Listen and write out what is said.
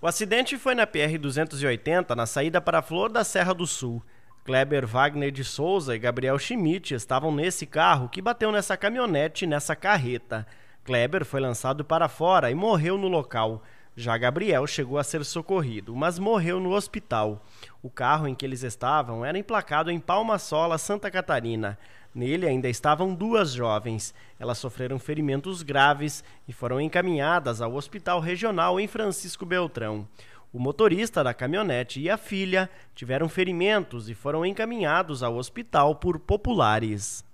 O acidente foi na PR-280, na saída para Flor da Serra do Sul. Kleber Wagner de Souza e Gabriel Schmidt estavam nesse carro que bateu nessa caminhonete e nessa carreta. Kleber foi lançado para fora e morreu no local. Já Gabriel chegou a ser socorrido, mas morreu no hospital. O carro em que eles estavam era emplacado em Palma Sola, Santa Catarina. Nele ainda estavam duas jovens. Elas sofreram ferimentos graves e foram encaminhadas ao hospital regional em Francisco Beltrão. O motorista da caminhonete e a filha tiveram ferimentos e foram encaminhados ao hospital por populares.